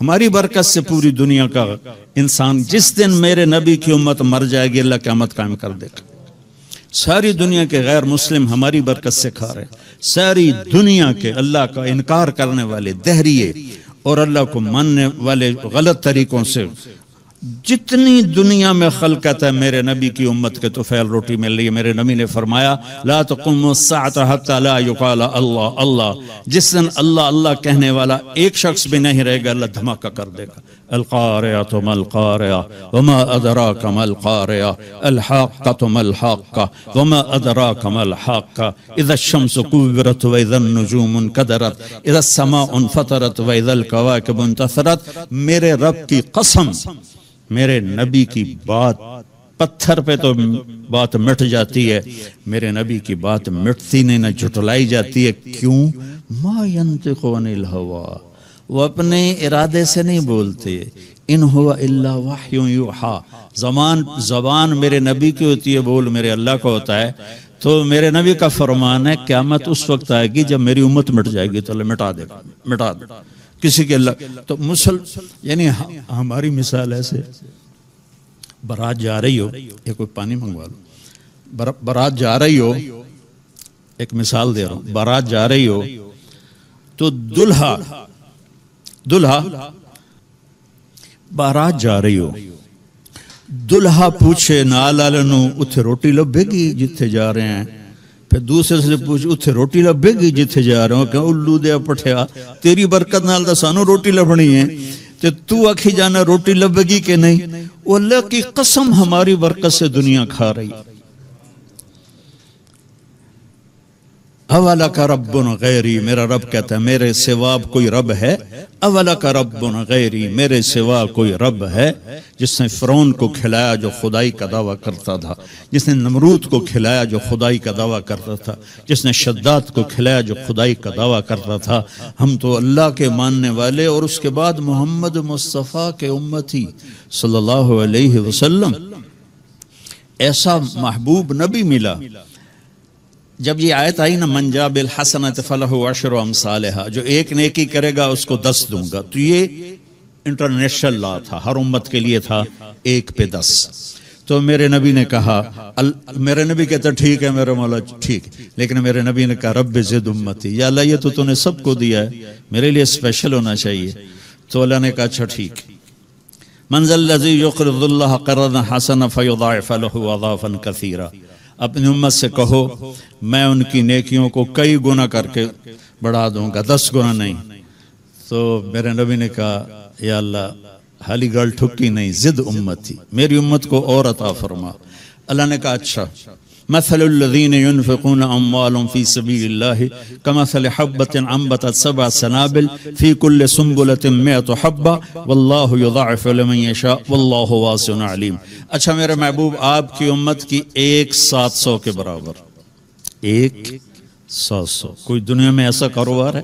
ہماری برکت سے پوری دنیا کا انسان جس دن میرے نبی کی امت مر جائے گی اللہ قیامت قائم کر دے گا ساری دنیا کے غیر مسلم ہماری برکت سے کھا رہے ساری دنیا کے اللہ کا انکار کرنے والے دہریے اور اللہ کو ماننے والے غلط طریقوں سے جتنی دنیا میں خلقت ہے میرے نبی کی امت کے تو فیل روٹی مل لیے میرے نبی نے فرمایا لا لا اللہ اللہ جس دن اللہ اللہ کہنے والا ایک شخص بھی نہیں رہے گا اللہ دھماکہ کر دے گا القا ریہ تم القاریہ وما ادراک کم القار الحقہ تم الحاکہ اذا ادرا کم الحاکہ ادشمسرت ویزل نجوم اذا قدرت ادس سما الفطرت ویزل انتثرت میرے رب کی قسم میرے نبی کی بات پتھر پہ تو بات مٹ جاتی ہے میرے نبی کی بات مٹتی نہیں نہ جھٹلائی جاتی ہے کیوں ما الہوا وہ اپنے ارادے سے نہیں بولتے ان یوحا زبان زبان میرے نبی کی ہوتی ہے بول میرے اللہ کا ہوتا ہے تو میرے نبی کا فرمان ہے قیامت اس وقت آئے گی جب میری امت مٹ جائے گی تو اللہ مٹا دے گا مٹا دے گا کسی کے اللہ تو مسل یعنی ہماری مثال ایسے برات جا رہی ہو یہ کوئی پانی منگوا لو برات جا رہی ہو ایک مثال دے رہا ہوں برات جا رہی ہو تو دلہا دلہا بارات جا رہی ہو دلہا پوچھے نالالنو اتھے روٹی لبے گی جتھے جا رہے ہیں پھر دوسرے سے پوچھ اتھے روٹی لبے گی جتھے جا رہا ہوں کہ دیا آ تیری برکت نال دا سانو روٹی لبنی ہے تو جانا روٹی گی کہ نہیں کی قسم ہماری برکت سے دنیا کھا رہی ہے اولا کا رب غیری میرا رب کہتا ہے میرے سوا کوئی رب ہے اولا کا رب غیری میرے سوا کوئی رب ہے جس نے فرون کو کھلایا جو خدائی کا دعویٰ کرتا تھا جس نے نمرود کو کھلایا جو خدائی کا دعویٰ کرتا تھا جس نے شداد کو کھلایا جو خدائی کا دعویٰ کرتا تھا ہم تو اللہ کے ماننے والے اور اس کے بعد محمد مصطفیٰ کے امتی صلی اللہ علیہ وسلم ایسا محبوب نبی ملا جب یہ آیت آئی نا منجا بالحسنت فلاح عشر امصالحہ جو ایک نیکی کرے گا اس کو دس دوں گا تو یہ انٹرنیشنل لا تھا ہر امت کے لیے تھا ایک پہ دس تو میرے نبی نے کہا میرے نبی کہتا ٹھیک ہے میرے مولا جی، ٹھیک لیکن میرے نبی نے کہا رب زد امتی یا اللہ یہ تو تو نے سب کو دیا ہے میرے لیے اسپیشل ہونا چاہیے تو اللہ نے کہا اچھا ٹھیک منزل لذی یقرض اللہ قرض حسن فیضاعف له اضافا کثیرا اپنی امت سے کہو میں ان کی نیکیوں کو کئی گنا کر کے بڑھا دوں گا دس گنا نہیں تو میرے نبی نے کہا یا اللہ حالی گرل ٹھکی نہیں زد امت تھی میری امت کو اور عطا فرما اللہ نے کہا اچھا مثل الذين ينفقون اموالهم في سبيل الله كمثل حبة انبتت سبع سنابل في كل سنبلة 100 حبة والله يضاعف لمن يشاء والله واسع عليم اچھا میرے محبوب آپ کی امت کی ایک سات سو کے برابر ایک سات سو کوئی دنیا میں ایسا کاروبار ہے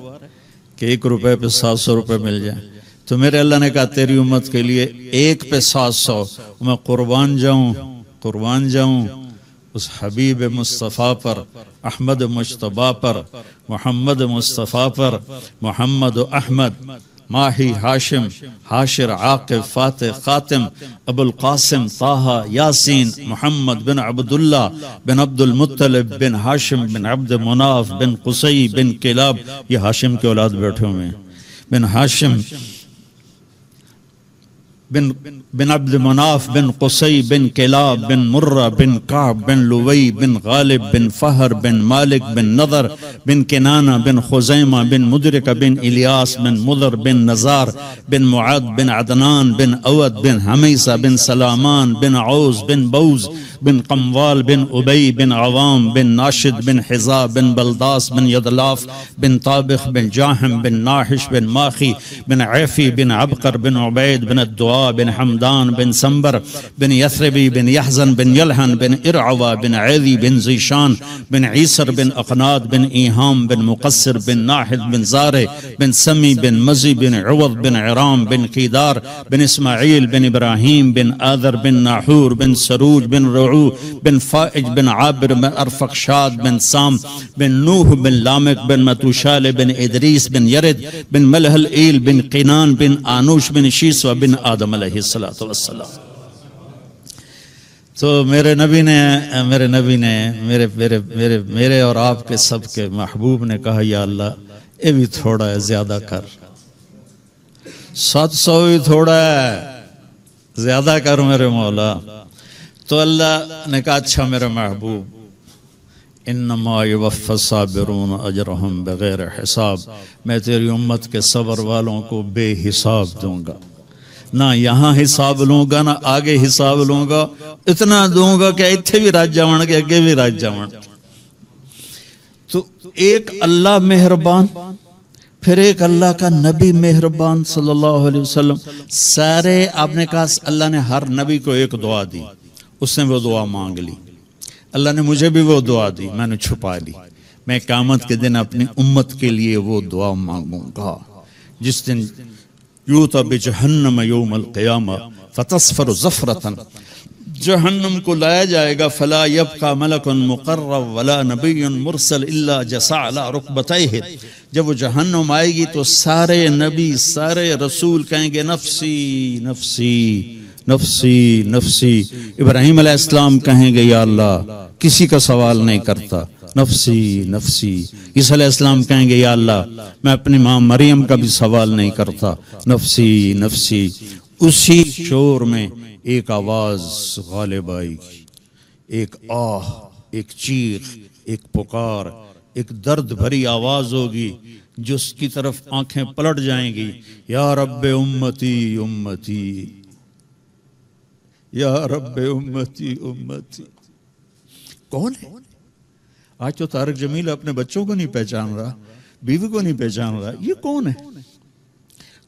کہ ایک روپے پہ سات سو روپے مل جائیں تو میرے اللہ نے کہا تیری امت کے لیے ایک پہ سات سو میں قربان جاؤں قربان جاؤں اس حبیب مصطفیٰ پر احمد مشتبہ پر محمد مصطفیٰ پر محمد احمد ماہی حاشم حاشر عاقب فاتح خاتم ابو القاسم طاہا یاسین محمد بن عبداللہ بن عبد المطلب بن حاشم بن عبد مناف بن قسی بن کلاب یہ حاشم کے اولاد بیٹھے ہوئے ہیں بن حاشم, حاشم بن بن عبد مناف بن قصي بن كلاب بن مرة بن كعب بن لوي بن غالب بن فهر بن مالك بن نظر بن كنانة بن خزيمة بن مدركة بن إلياس بن مضر بن نزار بن معد بن عدنان بن أود بن هميسة بن سلامان بن عوز بن بوز بن قمضال بن أبي بن عوام بن ناشد بن حزا بن بلداس بن يضلاف بن طابخ بن جاحم بن ناحش بن ماخي بن عفي بن عبقر بن عبيد بن الدواء بن حمدان بن سمبر بن يثربي بن يحزن بن يلهن بن إرعوة بن عذي بن زيشان بن عيسر بن أقناد بن إيهام بن مقصر بن ناحد بن زاري بن سمي بن مزي بن عوض بن عرام بن كيدار بن إسماعيل بن إبراهيم بن آذر بن ناحور بن سروج بن رعو بن فائج بن عابر بن أرفقشاد بن سام بن نوح بن لامك بن متوشال بن إدريس بن يرد بن ملهل إيل بن قنان بن آنوش بن شيسوى بن آدم علیہ السلام تو میرے نبی نے میرے نبی نے میرے اور آپ کے سب کے محبوب نے کہا یا اللہ یہ بھی تھوڑا ہے زیادہ کر سات سو بھی تھوڑا ہے زیادہ کر میرے مولا تو اللہ نے کہا اچھا میرے محبوب انما انفسا بغیر حساب میں تیری امت کے صبر والوں کو بے حساب دوں گا نہ یہاں حساب لوں گا نہ آگے حساب لوں گا اتنا دوں گا کہ بھی بھی راج راج اگے تو ایک اللہ مہربان پھر ایک اللہ اللہ کا نبی مہربان صلی علیہ وسلم سارے آپ نے کہا اللہ نے ہر نبی کو ایک دعا دی اس نے وہ دعا مانگ لی اللہ نے مجھے بھی وہ دعا دی میں نے چھپا لی میں قیامت کے دن اپنی امت کے لیے وہ دعا مانگوں گا جس دن یوتا بجہنم یوم القیامہ فتصفر زفرتن جہنم کو لایا جائے گا فلا یبقا ملک مقرب ولا نبی مرسل جسا رخبت جب وہ جہنم آئے گی تو سارے نبی سارے رسول کہیں گے نفسی نفسی نفسی نفسی ابراہیم علیہ السلام کہیں گے یا اللہ کسی کا سوال نہیں کرتا نفسی نفسی علیہ السلام کہیں گے یا اللہ میں اپنی ماں مریم کا بھی سوال نہیں کرتا نفسی نفسی اسی شور میں ایک آواز غالب آئی ایک آہ ایک چیخ ایک ایک پکار درد بھری آواز ہوگی جس کی طرف آنکھیں پلٹ جائیں گی یا رب امتی امتی یا رب امتی امتی کون ہے آج تو تارک جمیل اپنے بچوں کو نہیں پہچان رہا بیوی کو نہیں پہچان رہا یہ کون ہے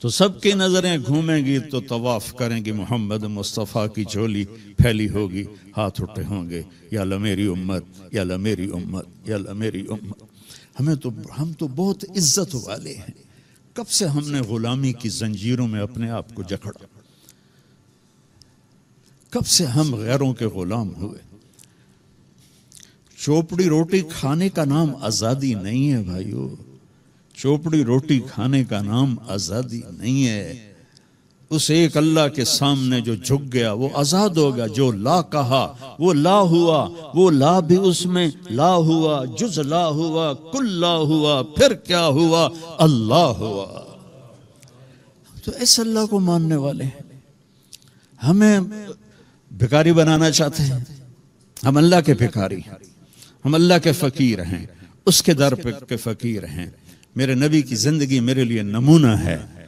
تو سب کی نظریں گھومیں گی تو طواف کریں گے محمد مصطفیٰ کی جھولی پھیلی ہوگی ہاتھ اٹھے ہوں گے یا اللہ میری امت یا اللہ میری امت یا اللہ میری امت ہمیں تو ہم تو بہت عزت والے ہیں کب سے ہم نے غلامی کی زنجیروں میں اپنے آپ کو جکڑا کب سے ہم غیروں کے غلام ہوئے چوپڑی روٹی کھانے کا نام آزادی نہیں ہے بھائیو چوپڑی روٹی کھانے کا نام آزادی نہیں ہے اس ایک اللہ کے سامنے جو جھک گیا وہ آزاد ہو گیا جو لا کہا وہ لا ہوا وہ لا بھی اس میں لا ہوا جز لا ہوا کل لا ہوا پھر کیا ہوا اللہ ہوا تو اس اللہ کو ماننے والے ہیں ہمیں بھکاری بنانا چاہتے ہیں ہم اللہ کے بھکاری ہیں ہم اللہ کے فقیر ہیں اس کے در پہ کے فقیر ہیں میرے نبی کی زندگی میرے لیے نمونہ ہے